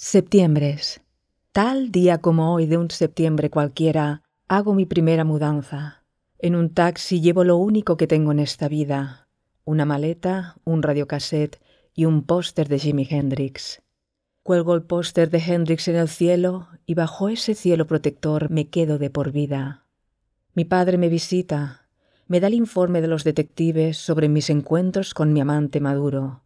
Septiembre. Tal día como hoy de un septiembre cualquiera, hago mi primera mudanza. En un taxi llevo lo único que tengo en esta vida, una maleta, un radiocassette y un póster de Jimi Hendrix. Cuelgo el póster de Hendrix en el cielo y bajo ese cielo protector me quedo de por vida. Mi padre me visita, me da el informe de los detectives sobre mis encuentros con mi amante Maduro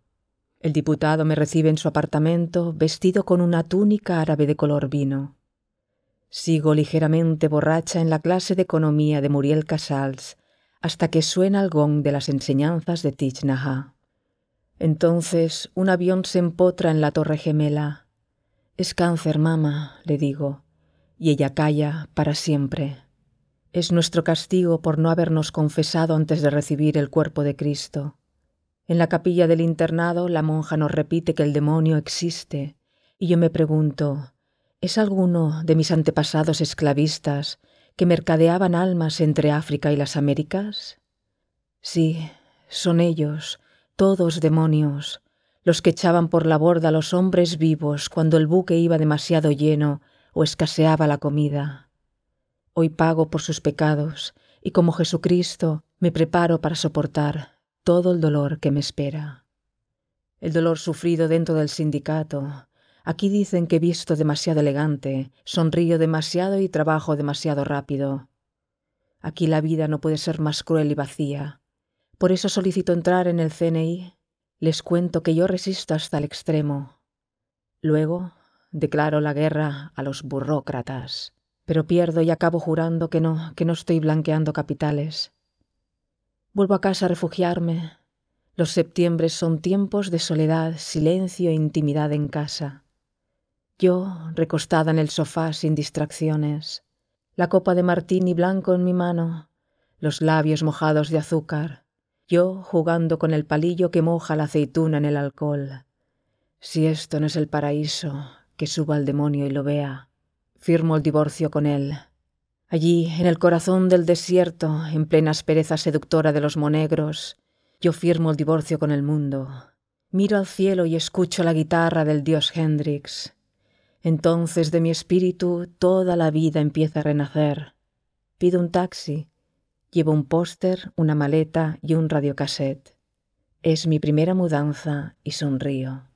el diputado me recibe en su apartamento vestido con una túnica árabe de color vino. Sigo ligeramente borracha en la clase de economía de Muriel Casals hasta que suena el gong de las enseñanzas de Tichnaha. Entonces un avión se empotra en la torre gemela. Es cáncer, mamá, le digo, y ella calla para siempre. Es nuestro castigo por no habernos confesado antes de recibir el cuerpo de Cristo. En la capilla del internado la monja nos repite que el demonio existe y yo me pregunto, ¿es alguno de mis antepasados esclavistas que mercadeaban almas entre África y las Américas? Sí, son ellos, todos demonios, los que echaban por la borda a los hombres vivos cuando el buque iba demasiado lleno o escaseaba la comida. Hoy pago por sus pecados y como Jesucristo me preparo para soportar todo el dolor que me espera. El dolor sufrido dentro del sindicato. Aquí dicen que he visto demasiado elegante, sonrío demasiado y trabajo demasiado rápido. Aquí la vida no puede ser más cruel y vacía. Por eso solicito entrar en el CNI. Les cuento que yo resisto hasta el extremo. Luego declaro la guerra a los burócratas. Pero pierdo y acabo jurando que no, que no estoy blanqueando capitales, Vuelvo a casa a refugiarme. Los septiembres son tiempos de soledad, silencio e intimidad en casa. Yo, recostada en el sofá sin distracciones, la copa de martini blanco en mi mano, los labios mojados de azúcar, yo jugando con el palillo que moja la aceituna en el alcohol. Si esto no es el paraíso, que suba al demonio y lo vea. Firmo el divorcio con él. Allí, en el corazón del desierto, en plena aspereza seductora de los monegros, yo firmo el divorcio con el mundo. Miro al cielo y escucho la guitarra del dios Hendrix. Entonces de mi espíritu toda la vida empieza a renacer. Pido un taxi. Llevo un póster, una maleta y un radiocassette. Es mi primera mudanza y sonrío.